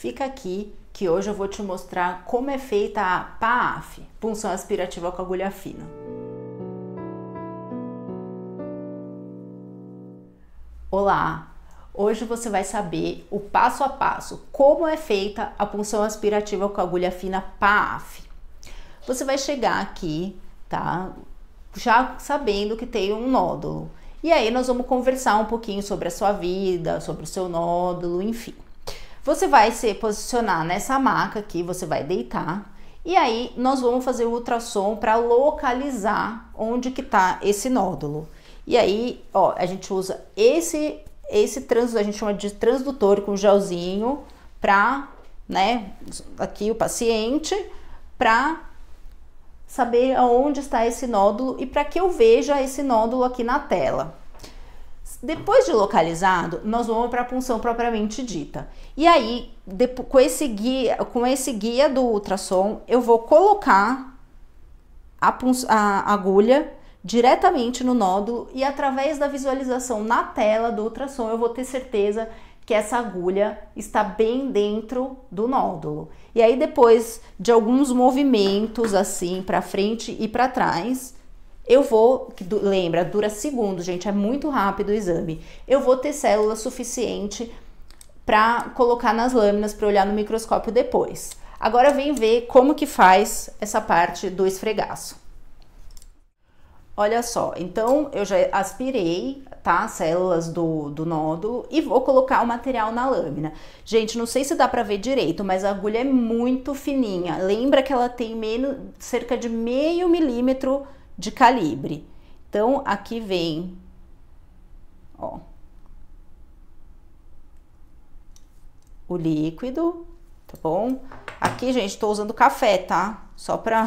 Fica aqui que hoje eu vou te mostrar como é feita a PAF, punção aspirativa com agulha fina. Olá! Hoje você vai saber o passo a passo como é feita a punção aspirativa com agulha fina PAF. Você vai chegar aqui, tá? Já sabendo que tem um nódulo. E aí nós vamos conversar um pouquinho sobre a sua vida, sobre o seu nódulo, enfim. Você vai se posicionar nessa maca aqui, você vai deitar. E aí nós vamos fazer o ultrassom para localizar onde que tá esse nódulo. E aí, ó, a gente usa esse esse trans, a gente chama de transdutor com gelzinho para, né, aqui o paciente para saber aonde está esse nódulo e para que eu veja esse nódulo aqui na tela. Depois de localizado, nós vamos para a punção propriamente dita. E aí, depois, com esse guia, com esse guia do ultrassom, eu vou colocar a, a agulha diretamente no nódulo e através da visualização na tela do ultrassom eu vou ter certeza que essa agulha está bem dentro do nódulo. E aí depois de alguns movimentos assim para frente e para trás, eu vou, lembra, dura segundos, gente, é muito rápido o exame. Eu vou ter célula suficiente para colocar nas lâminas para olhar no microscópio depois. Agora vem ver como que faz essa parte do esfregaço. Olha só, então eu já aspirei, tá, as células do, do nódulo e vou colocar o material na lâmina. Gente, não sei se dá pra ver direito, mas a agulha é muito fininha. Lembra que ela tem menos, cerca de meio milímetro de calibre. Então, aqui vem, ó, o líquido, tá bom? Aqui, gente, estou usando café, tá? Só para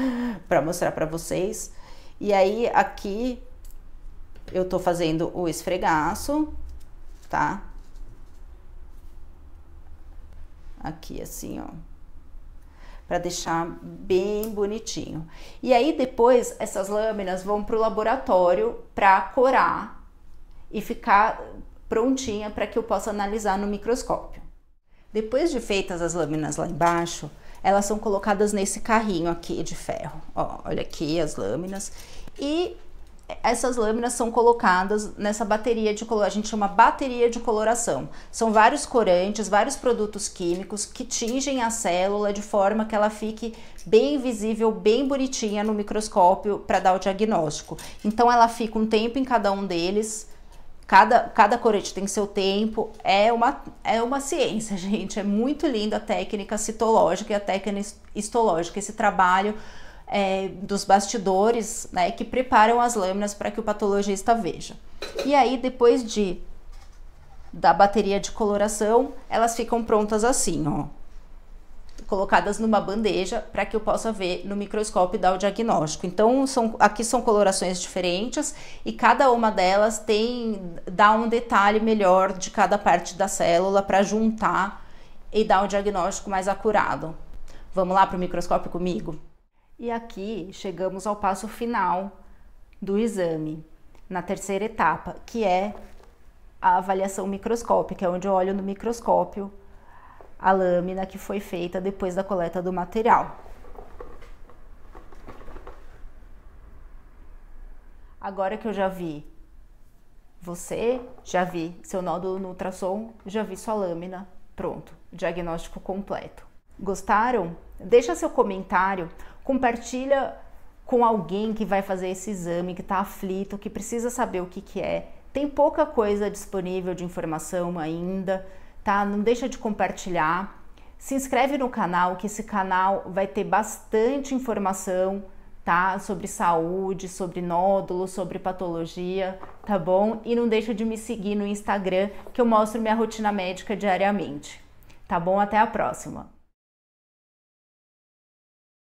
pra mostrar para vocês. E aí, aqui, eu tô fazendo o esfregaço, tá? Aqui, assim, ó para deixar bem bonitinho. E aí depois essas lâminas vão para o laboratório para corar e ficar prontinha para que eu possa analisar no microscópio. Depois de feitas as lâminas lá embaixo, elas são colocadas nesse carrinho aqui de ferro. Ó, olha aqui as lâminas. E essas lâminas são colocadas nessa bateria de coloração, a gente chama bateria de coloração. São vários corantes, vários produtos químicos que tingem a célula de forma que ela fique bem visível, bem bonitinha no microscópio para dar o diagnóstico. Então ela fica um tempo em cada um deles. Cada, cada corante tem seu tempo, é uma, é uma ciência, gente. É muito linda a técnica citológica e a técnica histológica, esse trabalho é, dos bastidores, né, que preparam as lâminas para que o patologista veja. E aí, depois de da bateria de coloração, elas ficam prontas assim, ó, colocadas numa bandeja para que eu possa ver no microscópio e dar o diagnóstico. Então, são, aqui são colorações diferentes e cada uma delas tem dá um detalhe melhor de cada parte da célula para juntar e dar um diagnóstico mais acurado. Vamos lá para o microscópio comigo? E aqui chegamos ao passo final do exame, na terceira etapa, que é a avaliação microscópica, é onde eu olho no microscópio a lâmina que foi feita depois da coleta do material. Agora que eu já vi você, já vi seu nódulo no ultrassom, já vi sua lâmina, pronto, diagnóstico completo. Gostaram? Deixa seu comentário compartilha com alguém que vai fazer esse exame, que está aflito, que precisa saber o que, que é. Tem pouca coisa disponível de informação ainda, tá? Não deixa de compartilhar. Se inscreve no canal, que esse canal vai ter bastante informação, tá? Sobre saúde, sobre nódulo, sobre patologia, tá bom? E não deixa de me seguir no Instagram, que eu mostro minha rotina médica diariamente. Tá bom? Até a próxima!